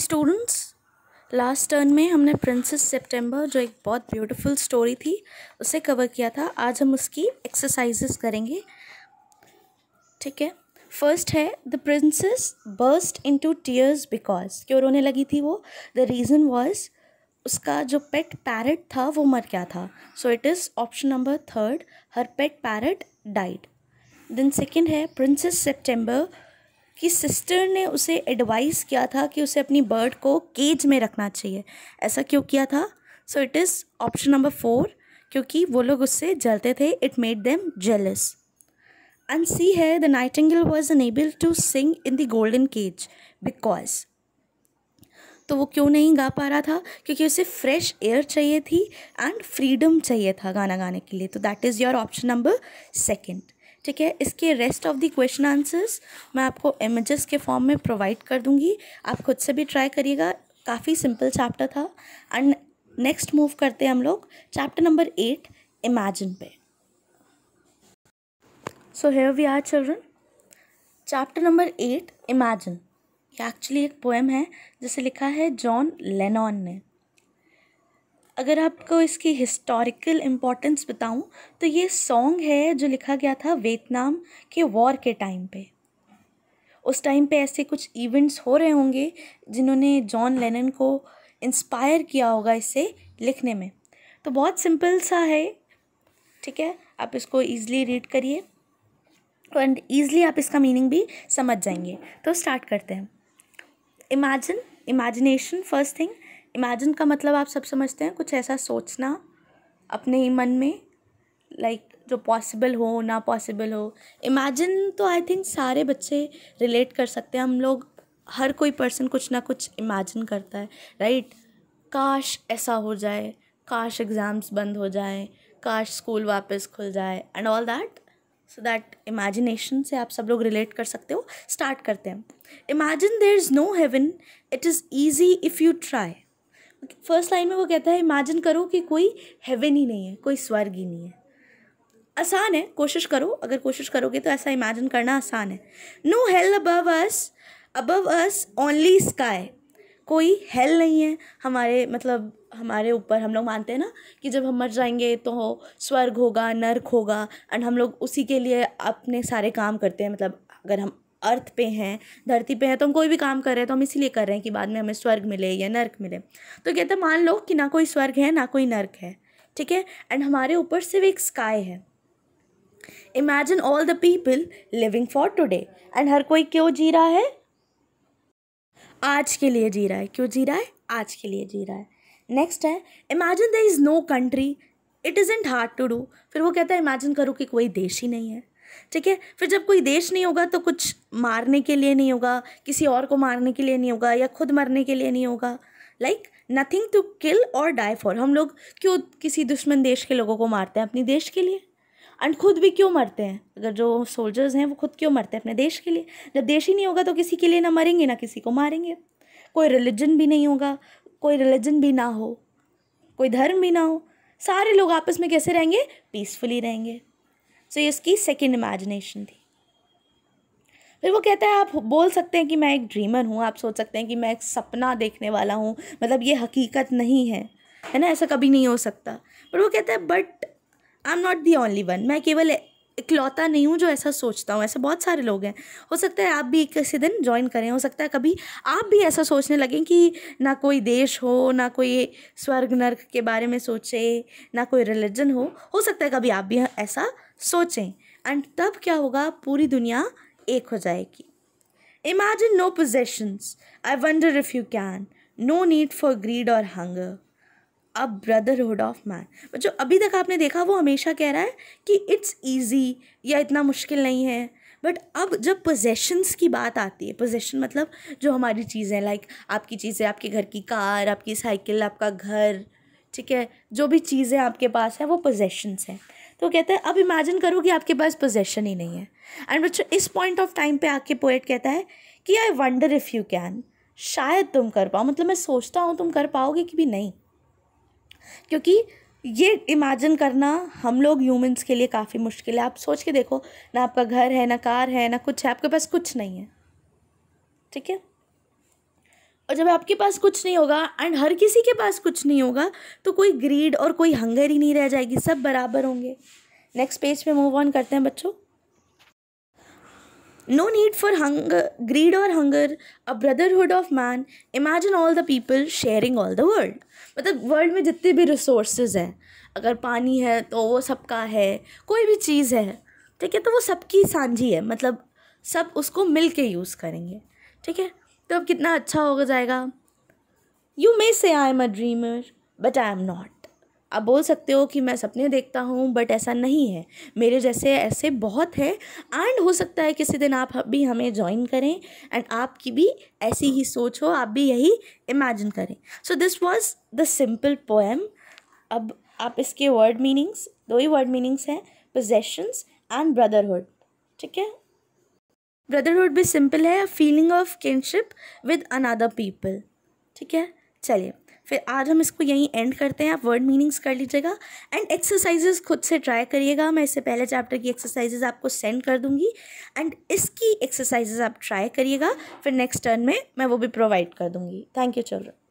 Students last turn में हमने princess सितंबर जो एक बहुत ब्यूटीफुल स्टोरी थी उसे कवर किया था आज हम उसकी एक्सरसाइजेस करेंगे ठीक है फर्स्ट है the princess burst into tears because क्यों रोने लगी थी वो द रीज़न वॉज उसका जो पेट पैरट था वो मर गया था so it is option number third her pet parrot died then second है प्रिंसेस सेप्टेम्बर कि सिस्टर ने उसे एडवाइस किया था कि उसे अपनी बर्ड को केज में रखना चाहिए ऐसा क्यों किया था so it is option number four क्योंकि वो लोग उससे जलते थे it made them jealous and सी है the Nightingale was unable to sing in the golden cage because तो वो क्यों नहीं गा पा रहा था क्योंकि उसे फ्रेश एयर चाहिए थी एंड फ्रीडम चाहिए था गाना गाने के लिए तो that is your option number second ठीक है इसके rest of the question answers मैं आपको इमेजेस के फॉर्म में प्रोवाइड कर दूंगी आप खुद से भी ट्राई करिएगा काफ़ी सिंपल चैप्टर था एंड नेक्स्ट मूव करते हैं हम लोग चैप्टर नंबर एट इमेजिन पे so here we are children chapter number eight imagine ये एक्चुअली एक पोएम है जिसे लिखा है जॉन लेनॉन ने अगर आपको इसकी हिस्टोरिकल इम्पोर्टेंस बताऊं तो ये सॉन्ग है जो लिखा गया था वियतनाम के वॉर के टाइम पे उस टाइम पे ऐसे कुछ इवेंट्स हो रहे होंगे जिन्होंने जॉन लेनन को इंस्पायर किया होगा इसे लिखने में तो बहुत सिंपल सा है ठीक है आप इसको ईज़िली रीड करिए एंड ईज़िली आप इसका मीनिंग भी समझ जाएंगे तो स्टार्ट करते हैं imagine imagination first thing imagine का मतलब आप सब समझते हैं कुछ ऐसा सोचना अपने ही मन में लाइक like, जो पॉसिबल हो ना पॉसिबल हो इमेजिन तो आई थिंक सारे बच्चे रिलेट कर सकते हैं हम लोग हर कोई पर्सन कुछ ना कुछ इमेजिन करता है राइट right? काश ऐसा हो जाए काश एग्ज़ाम्स बंद हो जाए काश स्कूल वापस खुल जाए and all that so that imagination से आप सब लोग रिलेट कर सकते हो स्टार्ट करते हैं imagine there is no haven it is easy if you try first line में वो कहता है इमेजिन करो कि कोई हेवन ही नहीं है कोई स्वर्ग ही नहीं है आसान है कोशिश करो अगर कोशिश करोगे तो ऐसा इमेजिन करना आसान है नो हेल अबव अस अबव अस ओनली स्काई कोई हेल नहीं है हमारे मतलब हमारे ऊपर हम लोग मानते हैं ना कि जब हम मर जाएंगे तो हो, स्वर्ग होगा नर्क होगा एंड हम लोग उसी के लिए अपने सारे काम करते हैं मतलब अगर हम अर्थ पे हैं धरती पे हैं तो हम कोई भी काम कर रहे हैं तो हम इसीलिए कर रहे हैं कि बाद में हमें स्वर्ग मिले या नर्क मिले तो कहते हैं मान लो कि ना कोई स्वर्ग है ना कोई नर्क है ठीक है एंड हमारे ऊपर सिर्फ एक स्काई है imagine all the people living for today and हर कोई क्यों जी रहा है आज के लिए जी रहा है क्यों जी रहा है आज के लिए जी रहा है नेक्स्ट है imagine the is no country it is int hard to do फिर वो कहता है इमेजिन करो कि कोई देश ही नहीं है ठीक है फिर जब कोई देश नहीं होगा तो कुछ मारने के लिए नहीं होगा किसी और को मारने के लिए नहीं होगा या खुद मरने के लिए नहीं होगा लाइक नथिंग टू किल और डाई फॉर हम लोग क्यों किसी दुश्मन देश के लोगों को मारते हैं अपने देश के लिए एंड खुद भी क्यों मरते हैं अगर जो सोल्जर्स हैं वो खुद क्यों मरते हैं अपने देश के लिए जब देश ही नहीं होगा तो किसी के लिए ना मरेंगे ना किसी को मारेंगे कोई रिलीजन भी नहीं होगा कोई रिलीजन भी ना हो कोई धर्म भी ना हो सारे लोग आपस में कैसे रहेंगे पीसफुली रहेंगे सो ये उसकी सेकेंड इमेजिनेशन थी फिर वो कहता है आप बोल सकते हैं कि मैं एक ड्रीमर हूँ आप सोच सकते हैं कि मैं एक सपना देखने वाला हूँ मतलब ये हकीकत नहीं है है ना ऐसा कभी नहीं हो सकता पर वो कहता है but I am not the only one मैं केवल इकलौता नहीं हूँ जो ऐसा सोचता हूँ ऐसे बहुत सारे लोग हैं हो सकता है आप भी एक किसी दिन ज्वाइन करें हो सकता है कभी आप भी ऐसा सोचने लगें कि ना कोई देश हो ना कोई स्वर्ग नर्क के बारे में सोचे ना कोई रिलीजन हो हो सकता है कभी आप भी ऐसा सोचें एंड तब क्या होगा पूरी दुनिया एक हो जाएगी imagine no possessions I wonder if you can no need for grid और hunger a brotherhood of man बच्चों अभी तक आपने देखा वो हमेशा कह रहा है कि इट्स ईजी या इतना मुश्किल नहीं है बट अब जब पोजेशंस की बात आती है पोजेशन मतलब जो हमारी चीज़ें लाइक आपकी चीज़ें आपके घर की कार आपकी साइकिल आपका घर ठीक है जो भी चीज़ें आपके पास हैं वो पोजेशंस हैं तो कहता है अब इमेजिन करो कि आपके पास पोजेशन ही नहीं है एंड बच्चों इस पॉइंट ऑफ टाइम पे आके पोएट कहता है कि I wonder if you can शायद तुम कर पाओ मतलब मैं सोचता हूँ तुम कर पाओगे कि भी नहीं क्योंकि ये इमेजिन करना हम लोग ह्यूमंस के लिए काफ़ी मुश्किल है आप सोच के देखो ना आपका घर है ना कार है ना कुछ है आपके पास कुछ नहीं है ठीक है और जब आपके पास कुछ नहीं होगा एंड हर किसी के पास कुछ नहीं होगा तो कोई ग्रीड और कोई हंगर ही नहीं रह जाएगी सब बराबर होंगे नेक्स्ट पेज पे मूव ऑन करते हैं बच्चों no need for hunger greed और hunger a brotherhood of man Imagine all the people sharing all the world मतलब वर्ल्ड में जितने भी रिसोर्सेज हैं अगर पानी है तो वो सबका है कोई भी चीज़ है ठीक है तो वो सबकी साझी है मतलब सब उसको मिल के यूज़ करेंगे ठीक है तो अब कितना अच्छा हो जाएगा you may say I am a dreamer but I am not आप बोल सकते हो कि मैं सपने देखता हूँ बट ऐसा नहीं है मेरे जैसे ऐसे बहुत हैं एंड हो सकता है किसी दिन आप भी हमें ज्वाइन करें एंड आपकी भी ऐसी ही सोच हो आप भी यही इमेजिन करें so this was the simple poem अब आप इसके वर्ड मीनिंग्स दो ही वर्ड मीनिंग्स हैं पोजेशंस एंड ब्रदरहुड ठीक है ब्रदरहुड भी सिंपल है feeling of kinship with another people ठीक है चलिए फिर आज हम इसको यहीं एंड करते हैं आप वर्ड मीनिंग्स कर लीजिएगा एंड एक्सरसाइजेज खुद से ट्राई करिएगा मैं इससे पहले चैप्टर की एक्सरसाइजेज आपको सेंड कर दूंगी एंड इसकी एक्सरसाइजेज आप ट्राई करिएगा फिर नेक्स्ट टर्न में मैं वो भी प्रोवाइड कर दूंगी थैंक यू चिल्ड्रन